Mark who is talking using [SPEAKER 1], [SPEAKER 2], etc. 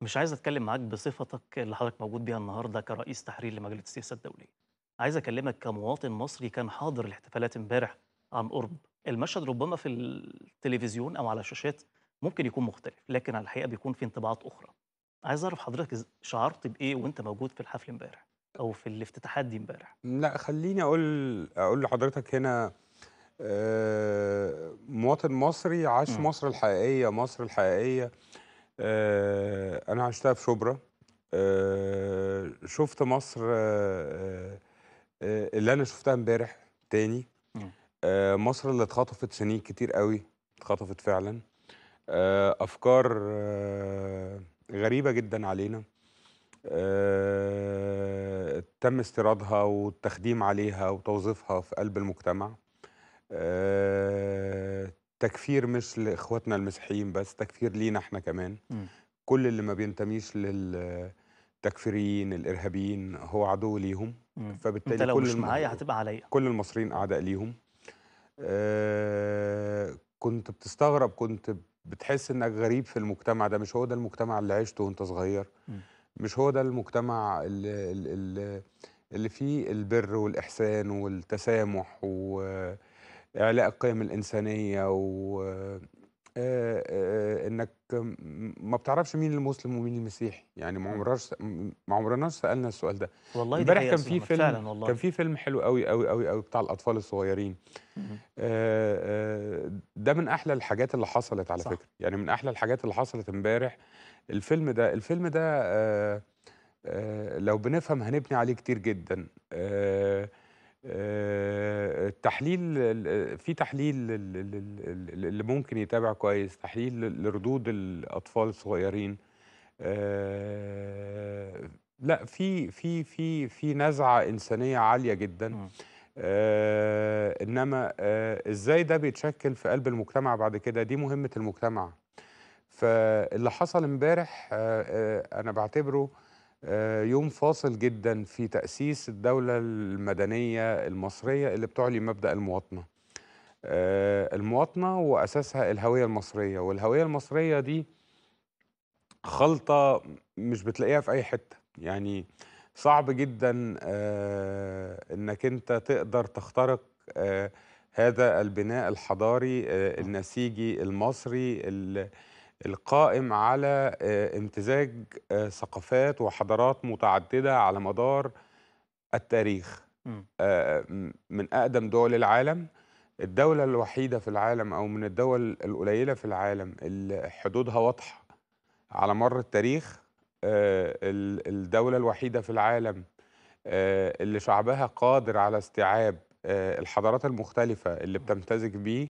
[SPEAKER 1] مش عايز اتكلم معاك بصفتك اللي حضرتك موجود بيها النهارده كرئيس تحرير لمجله السياسه الدوليه. عايز اكلمك كمواطن مصري كان حاضر الاحتفالات امبارح عن قرب. المشهد ربما في التلفزيون او على الشاشات ممكن يكون مختلف، لكن على الحقيقه بيكون في انطباعات اخرى. عايز اعرف حضرتك شعرت بايه وانت موجود في الحفل امبارح او في الافتتاحات دي امبارح؟ لا خليني اقول اقول لحضرتك هنا آه، مواطن مصري عاش مصر الحقيقيه، مصر الحقيقيه آه، انا عشتها في شبرا آه، شفت مصر آه، اللي انا شفتها امبارح تاني مصر اللي اتخطفت سنين كتير قوي اتخطفت فعلا افكار غريبه جدا علينا أه تم استيرادها والتخديم عليها وتوظيفها في قلب المجتمع أه تكفير مش لاخواتنا المسيحيين بس تكفير لينا احنا كمان م. كل اللي ما بينتميش للتكفيريين الارهابيين هو عدو ليهم م. فبالتالي انت لو كل مش معايا هتبقى عليا كل المصريين اعداء ليهم آه كنت بتستغرب كنت بتحس انك غريب في المجتمع ده مش هو ده المجتمع اللي عشته وانت صغير م. مش هو ده المجتمع اللي, اللي, اللي فيه البر والاحسان والتسامح و إعلاء القيم الإنسانية و آه، آه، انك ما بتعرفش مين المسلم ومين المسيحي يعني ما عمرناش ما عمرناش سالنا السؤال ده والله امبارح كان في فيلم فعلا والله. كان في فيلم حلو قوي قوي قوي قوي بتاع الاطفال الصغيرين آه، ده من احلى الحاجات اللي حصلت على صح. فكره يعني من احلى الحاجات اللي حصلت امبارح الفيلم ده الفيلم ده لو بنفهم هنبني عليه كتير جدا التحليل في تحليل اللي ممكن يتابع كويس تحليل لردود الاطفال الصغيرين آه، لا في في في في نزعه انسانيه عاليه جدا آه، انما آه، ازاي ده بيتشكل في قلب المجتمع بعد كده دي مهمه المجتمع فاللي حصل امبارح انا بعتبره آه، يوم فاصل جدا في تأسيس الدولة المدنية المصرية اللي بتعلي مبدأ المواطنة آه، المواطنة وأساسها الهوية المصرية والهوية المصرية دي خلطة مش بتلاقيها في أي حتة يعني صعب جدا آه، أنك أنت تقدر تخترق هذا البناء الحضاري النسيجي المصري اللي القائم على آه، امتزاج آه، ثقافات وحضارات متعددة على مدار التاريخ آه، من أقدم دول العالم الدولة الوحيدة في العالم أو من الدول القليلة في العالم اللي حدودها واضحة على مر التاريخ الدولة الوحيدة في العالم اللي شعبها قادر على استيعاب الحضارات المختلفة اللي بتمتزج بيه